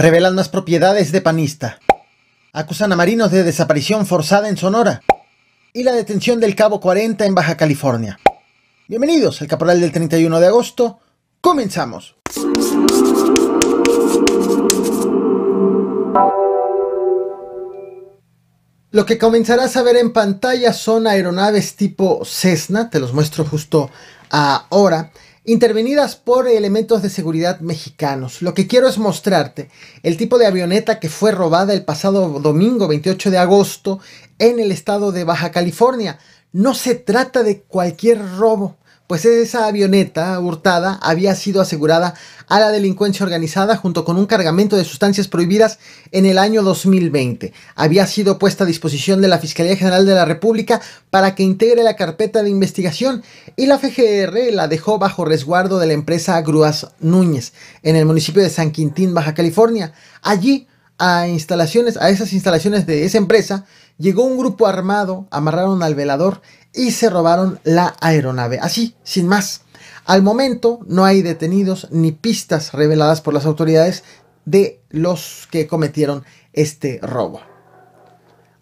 Revelan las propiedades de panista. Acusan a marinos de desaparición forzada en Sonora. Y la detención del Cabo 40 en Baja California. Bienvenidos al Caporal del 31 de agosto. Comenzamos. Lo que comenzarás a ver en pantalla son aeronaves tipo Cessna, te los muestro justo ahora intervenidas por elementos de seguridad mexicanos. Lo que quiero es mostrarte el tipo de avioneta que fue robada el pasado domingo 28 de agosto en el estado de Baja California. No se trata de cualquier robo pues esa avioneta hurtada había sido asegurada a la delincuencia organizada junto con un cargamento de sustancias prohibidas en el año 2020. Había sido puesta a disposición de la Fiscalía General de la República para que integre la carpeta de investigación y la FGR la dejó bajo resguardo de la empresa Grúas Núñez en el municipio de San Quintín, Baja California. Allí a instalaciones, a esas instalaciones de esa empresa, llegó un grupo armado, amarraron al velador y se robaron la aeronave. Así, sin más. Al momento no hay detenidos ni pistas reveladas por las autoridades de los que cometieron este robo.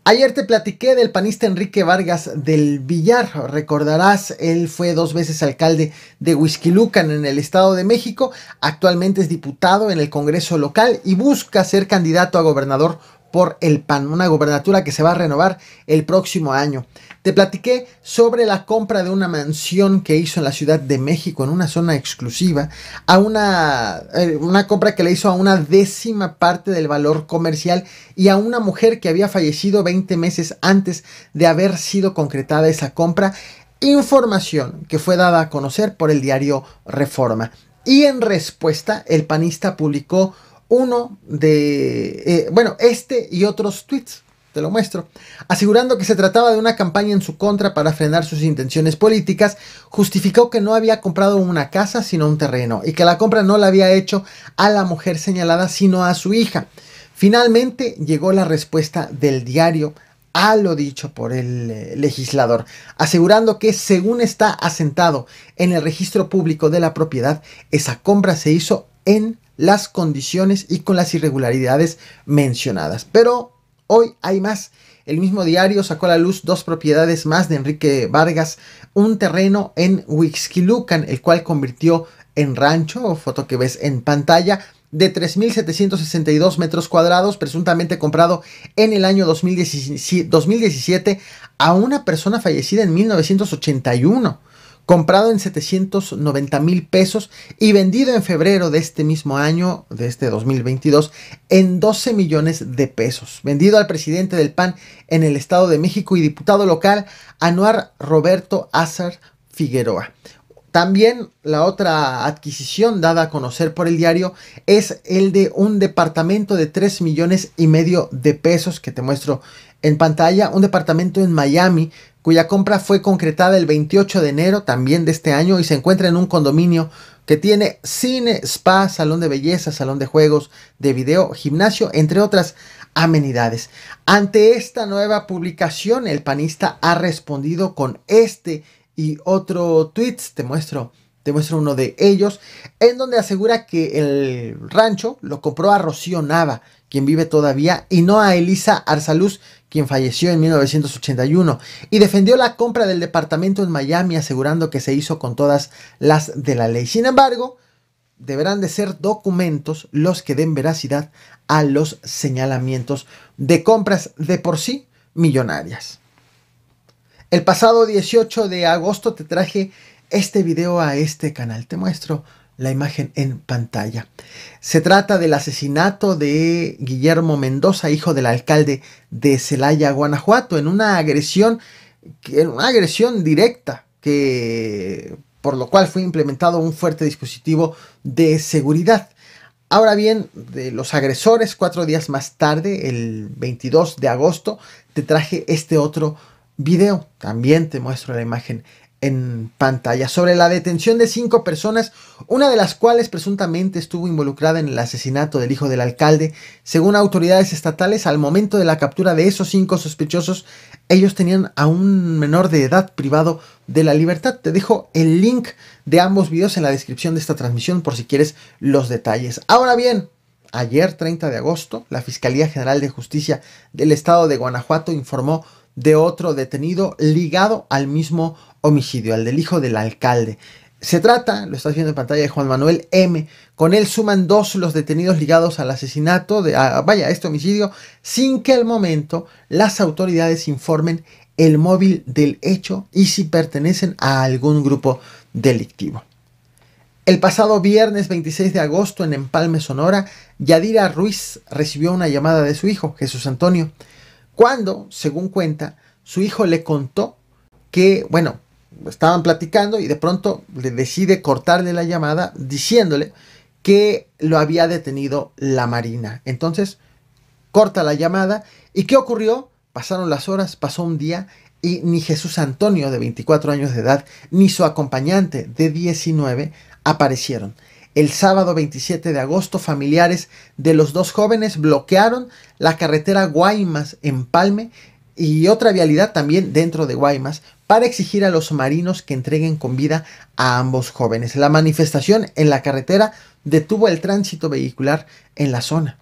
Ayer te platiqué del panista Enrique Vargas del Villar. Recordarás, él fue dos veces alcalde de Huizquilucan en el Estado de México. Actualmente es diputado en el Congreso local y busca ser candidato a gobernador por el PAN, una gobernatura que se va a renovar el próximo año. Te platiqué sobre la compra de una mansión que hizo en la Ciudad de México, en una zona exclusiva, a una, eh, una compra que le hizo a una décima parte del valor comercial y a una mujer que había fallecido 20 meses antes de haber sido concretada esa compra. Información que fue dada a conocer por el diario Reforma. Y en respuesta, el panista publicó uno de, eh, bueno, este y otros tweets, te lo muestro, asegurando que se trataba de una campaña en su contra para frenar sus intenciones políticas, justificó que no había comprado una casa sino un terreno y que la compra no la había hecho a la mujer señalada sino a su hija. Finalmente llegó la respuesta del diario a lo dicho por el eh, legislador, asegurando que según está asentado en el registro público de la propiedad, esa compra se hizo en las condiciones y con las irregularidades mencionadas. Pero hoy hay más. El mismo diario sacó a la luz dos propiedades más de Enrique Vargas, un terreno en Huixquilucan, el cual convirtió en rancho, foto que ves en pantalla, de 3.762 metros cuadrados, presuntamente comprado en el año 2017 a una persona fallecida en 1981 comprado en 790 mil pesos y vendido en febrero de este mismo año, de este 2022, en 12 millones de pesos. Vendido al presidente del PAN en el Estado de México y diputado local, Anuar Roberto Azar Figueroa. También la otra adquisición dada a conocer por el diario es el de un departamento de 3 millones y medio de pesos que te muestro en pantalla, un departamento en Miami cuya compra fue concretada el 28 de enero también de este año y se encuentra en un condominio que tiene cine, spa, salón de belleza, salón de juegos, de video, gimnasio, entre otras amenidades. Ante esta nueva publicación, el panista ha respondido con este y otro tweets. Te muestro te uno de ellos, en donde asegura que el rancho lo compró a Rocío Nava, quien vive todavía, y no a Elisa Arsaluz, quien falleció en 1981, y defendió la compra del departamento en Miami asegurando que se hizo con todas las de la ley. Sin embargo, deberán de ser documentos los que den veracidad a los señalamientos de compras de por sí millonarias. El pasado 18 de agosto te traje este video a este canal. Te muestro la imagen en pantalla. Se trata del asesinato de Guillermo Mendoza, hijo del alcalde de Celaya, Guanajuato, en una agresión, en una agresión directa que por lo cual fue implementado un fuerte dispositivo de seguridad. Ahora bien, de los agresores, cuatro días más tarde, el 22 de agosto, te traje este otro video. También te muestro la imagen en pantalla sobre la detención de cinco personas, una de las cuales presuntamente estuvo involucrada en el asesinato del hijo del alcalde. Según autoridades estatales, al momento de la captura de esos cinco sospechosos, ellos tenían a un menor de edad privado de la libertad. Te dejo el link de ambos videos en la descripción de esta transmisión por si quieres los detalles. Ahora bien, Ayer, 30 de agosto, la Fiscalía General de Justicia del Estado de Guanajuato informó de otro detenido ligado al mismo homicidio, al del hijo del alcalde. Se trata, lo estás viendo en pantalla, de Juan Manuel M. Con él suman dos los detenidos ligados al asesinato, de, ah, vaya, a este homicidio, sin que al momento las autoridades informen el móvil del hecho y si pertenecen a algún grupo delictivo. El pasado viernes 26 de agosto en Empalme, Sonora, Yadira Ruiz recibió una llamada de su hijo, Jesús Antonio, cuando, según cuenta, su hijo le contó que, bueno, estaban platicando y de pronto le decide cortarle la llamada diciéndole que lo había detenido la Marina. Entonces, corta la llamada y ¿qué ocurrió? Pasaron las horas, pasó un día y ni Jesús Antonio de 24 años de edad ni su acompañante de 19 aparecieron. El sábado 27 de agosto, familiares de los dos jóvenes bloquearon la carretera Guaymas en Palme y otra vialidad también dentro de Guaymas para exigir a los marinos que entreguen con vida a ambos jóvenes. La manifestación en la carretera detuvo el tránsito vehicular en la zona.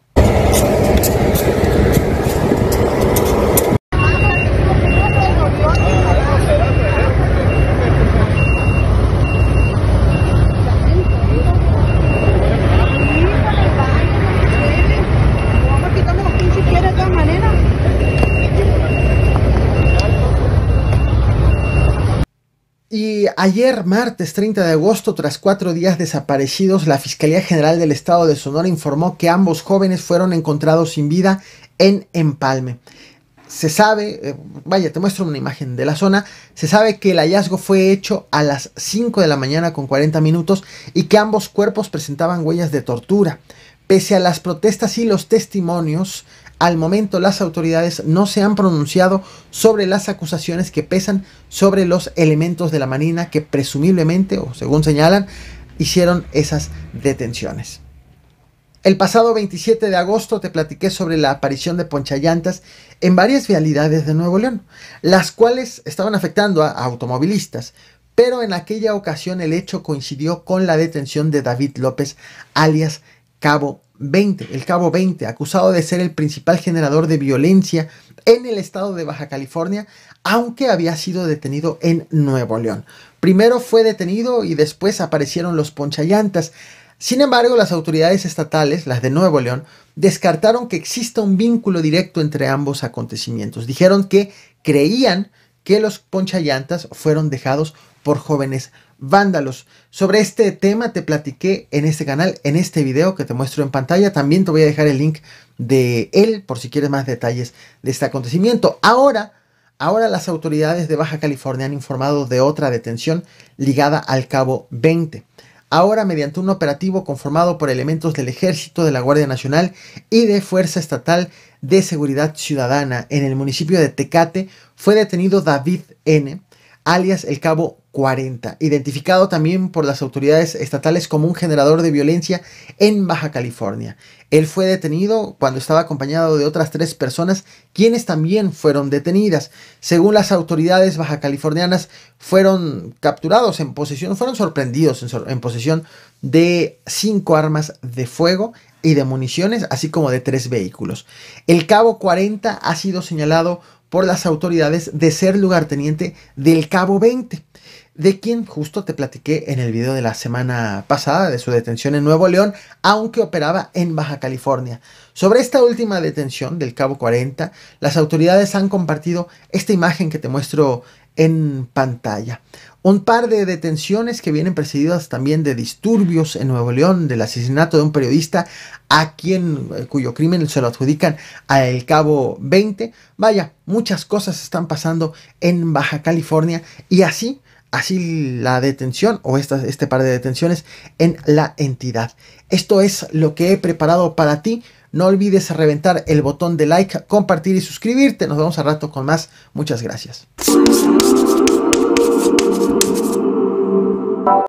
Ayer, martes 30 de agosto, tras cuatro días desaparecidos, la Fiscalía General del Estado de Sonora informó que ambos jóvenes fueron encontrados sin vida en Empalme. Se sabe, eh, vaya, te muestro una imagen de la zona, se sabe que el hallazgo fue hecho a las 5 de la mañana con 40 minutos y que ambos cuerpos presentaban huellas de tortura. Pese a las protestas y los testimonios, al momento las autoridades no se han pronunciado sobre las acusaciones que pesan sobre los elementos de la Marina que presumiblemente, o según señalan, hicieron esas detenciones. El pasado 27 de agosto te platiqué sobre la aparición de ponchallantas en varias vialidades de Nuevo León, las cuales estaban afectando a automovilistas, pero en aquella ocasión el hecho coincidió con la detención de David López, alias Cabo el cabo 20, acusado de ser el principal generador de violencia en el estado de Baja California, aunque había sido detenido en Nuevo León. Primero fue detenido y después aparecieron los ponchallantas. Sin embargo, las autoridades estatales, las de Nuevo León, descartaron que exista un vínculo directo entre ambos acontecimientos. Dijeron que creían que los ponchallantas fueron dejados por jóvenes vándalos. Sobre este tema te platiqué en este canal, en este video que te muestro en pantalla. También te voy a dejar el link de él por si quieres más detalles de este acontecimiento. Ahora, ahora las autoridades de Baja California han informado de otra detención ligada al Cabo 20. Ahora, mediante un operativo conformado por elementos del Ejército, de la Guardia Nacional y de Fuerza Estatal de Seguridad Ciudadana en el municipio de Tecate, fue detenido David N., alias el Cabo 40, identificado también por las autoridades estatales como un generador de violencia en Baja California. Él fue detenido cuando estaba acompañado de otras tres personas, quienes también fueron detenidas. Según las autoridades baja californianas, fueron capturados en posesión, fueron sorprendidos en, posesión de cinco armas de fuego y de municiones, así como de tres vehículos. El Cabo 40 ha sido señalado por las autoridades de ser lugarteniente del Cabo 20, de quien justo te platiqué en el video de la semana pasada de su detención en Nuevo León, aunque operaba en Baja California. Sobre esta última detención del Cabo 40, las autoridades han compartido esta imagen que te muestro en pantalla. Un par de detenciones que vienen precedidas también de disturbios en Nuevo León, del asesinato de un periodista a quien eh, cuyo crimen se lo adjudican al cabo 20. Vaya, muchas cosas están pasando en Baja California y así, así la detención o este par de detenciones en la entidad. Esto es lo que he preparado para ti. No olvides reventar el botón de like, compartir y suscribirte. Nos vemos al rato con más. Muchas gracias.